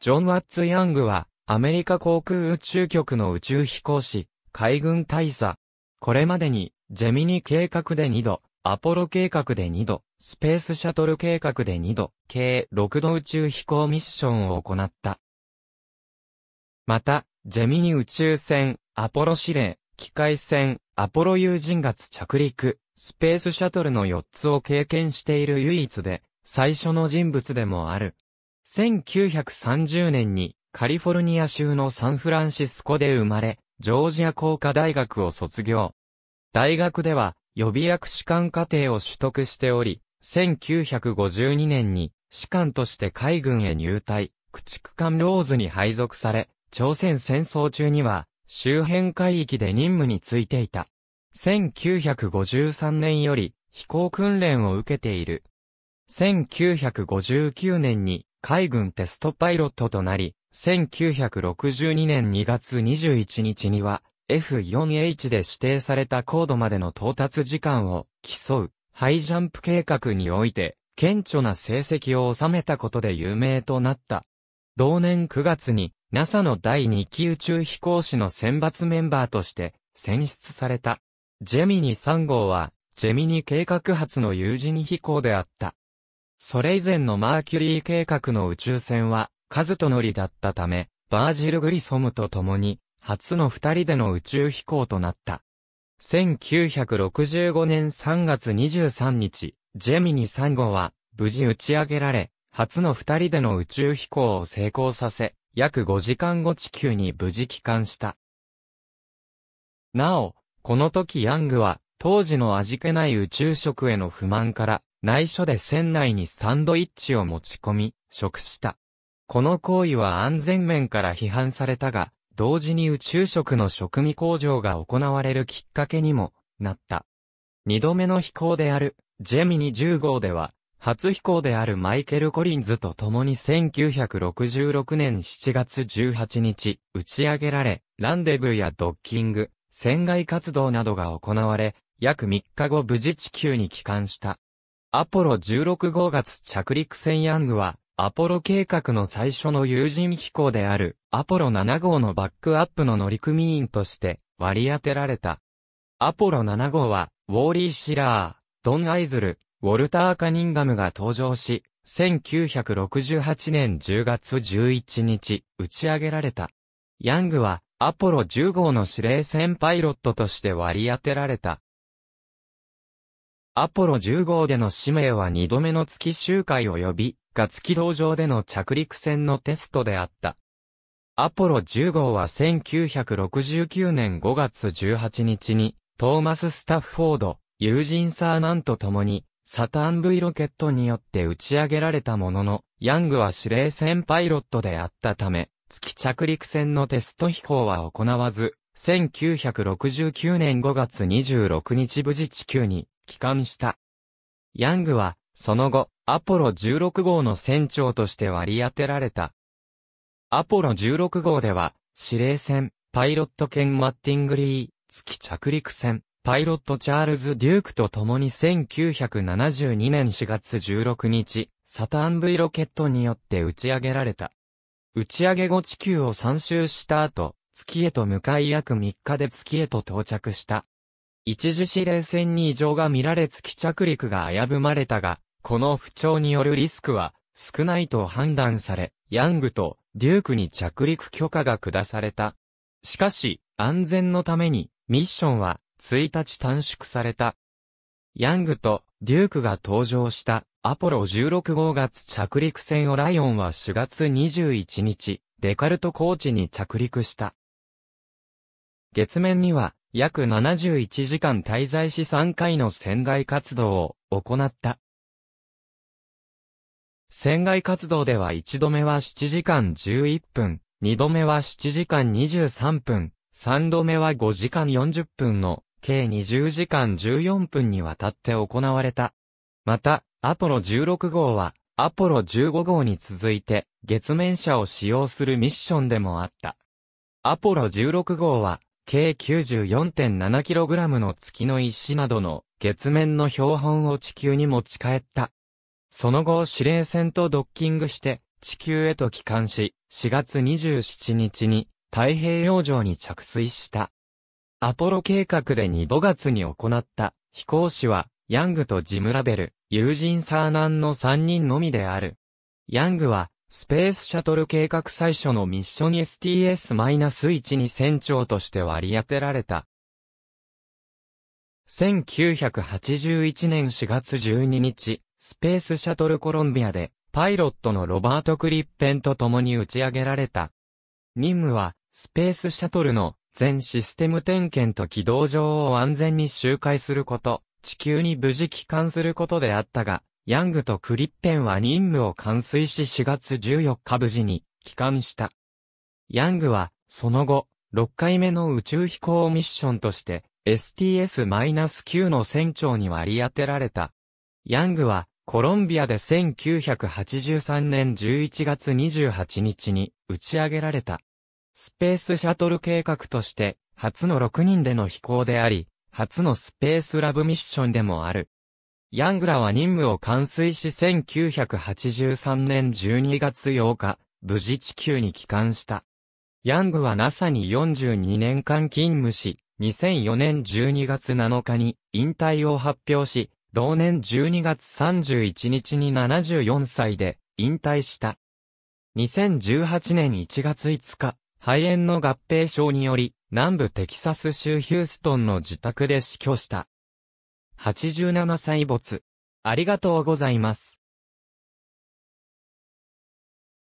ジョン・ワッツ・ヤングは、アメリカ航空宇宙局の宇宙飛行士、海軍大佐。これまでに、ジェミニ計画で2度、アポロ計画で2度、スペースシャトル計画で2度、計6度宇宙飛行ミッションを行った。また、ジェミニ宇宙船、アポロ指令、機械船、アポロ有人月着陸、スペースシャトルの4つを経験している唯一で、最初の人物でもある。1930年にカリフォルニア州のサンフランシスコで生まれ、ジョージア工科大学を卒業。大学では予備役士官課程を取得しており、1952年に士官として海軍へ入隊、駆逐艦ローズに配属され、朝鮮戦争中には周辺海域で任務についていた。1953年より飛行訓練を受けている。1959年に海軍テストパイロットとなり、1962年2月21日には、F4H で指定された高度までの到達時間を競う、ハイジャンプ計画において、顕著な成績を収めたことで有名となった。同年9月に NASA の第2期宇宙飛行士の選抜メンバーとして選出された。ジェミニ3号はジェミニ計画発の有人飛行であった。それ以前のマーキュリー計画の宇宙船は、カズとノリだったため、バージル・グリソムと共に、初の二人での宇宙飛行となった。1965年3月23日、ジェミニ3号は、無事打ち上げられ、初の二人での宇宙飛行を成功させ、約5時間後地球に無事帰還した。なお、この時ヤングは、当時の味気ない宇宙食への不満から、内緒で船内にサンドイッチを持ち込み、食した。この行為は安全面から批判されたが、同時に宇宙食の食味工場が行われるきっかけにもなった。二度目の飛行である、ジェミニ10号では、初飛行であるマイケル・コリンズと共に1966年7月18日、打ち上げられ、ランデブーやドッキング、船外活動などが行われ、約3日後無事地球に帰還した。アポロ16号月着陸船ヤングは、アポロ計画の最初の有人飛行である、アポロ7号のバックアップの乗組員として割り当てられた。アポロ7号は、ウォーリー・シラー、ドン・アイズル、ウォルター・カニンガムが登場し、1968年10月11日、打ち上げられた。ヤングは、アポロ10号の指令船パイロットとして割り当てられた。アポロ10号での使命は2度目の月周回及び、月道上での着陸船のテストであった。アポロ10号は1969年5月18日に、トーマス・スタッフォード、友人サーナンと共に、サターン V ロケットによって打ち上げられたものの、ヤングは指令船パイロットであったため、月着陸船のテスト飛行は行わず、1969年5月26日無事地球に帰還した。ヤングは、その後、アポロ16号の船長として割り当てられた。アポロ16号では、司令船、パイロット犬マッティングリー、月着陸船、パイロットチャールズ・デュークと共に1972年4月16日、サターン V ロケットによって打ち上げられた。打ち上げ後地球を3周した後、月へと向かい約3日で月へと到着した。一時指令船に異常が見られ月着陸が危ぶまれたが、この不調によるリスクは少ないと判断され、ヤングとデュークに着陸許可が下された。しかし、安全のためにミッションは1日短縮された。ヤングとデュークが登場したアポロ16号月着陸船オライオンは4月21日、デカルト高地に着陸した。月面には約71時間滞在し3回の船外活動を行った。船外活動では1度目は7時間11分、2度目は7時間23分、3度目は5時間40分の計20時間14分にわたって行われた。また、アポロ16号は、アポロ15号に続いて、月面車を使用するミッションでもあった。アポロ16号は、計 94.7kg の月の石などの月面の標本を地球に持ち帰った。その後指令船とドッキングして地球へと帰還し、4月27日に太平洋上に着水した。アポロ計画で2 5月に行った飛行士はヤングとジムラベル、友人サーナンの3人のみである。ヤングはスペースシャトル計画最初のミッション STS-1 に船長として割り当てられた。1981年4月12日、スペースシャトルコロンビアで、パイロットのロバート・クリッペンと共に打ち上げられた。任務は、スペースシャトルの全システム点検と軌道上を安全に周回すること、地球に無事帰還することであったが、ヤングとクリッペンは任務を完遂し4月14日無事に帰還した。ヤングは、その後、6回目の宇宙飛行ミッションとして、STS-9 の船長に割り当てられた。ヤングは、コロンビアで1983年11月28日に打ち上げられた。スペースシャトル計画として、初の6人での飛行であり、初のスペースラブミッションでもある。ヤングらは任務を完遂し1983年12月8日、無事地球に帰還した。ヤングは NASA に42年間勤務し、2004年12月7日に引退を発表し、同年12月31日に74歳で引退した。2018年1月5日、肺炎の合併症により、南部テキサス州ヒューストンの自宅で死去した。87歳没。ありがとうございます。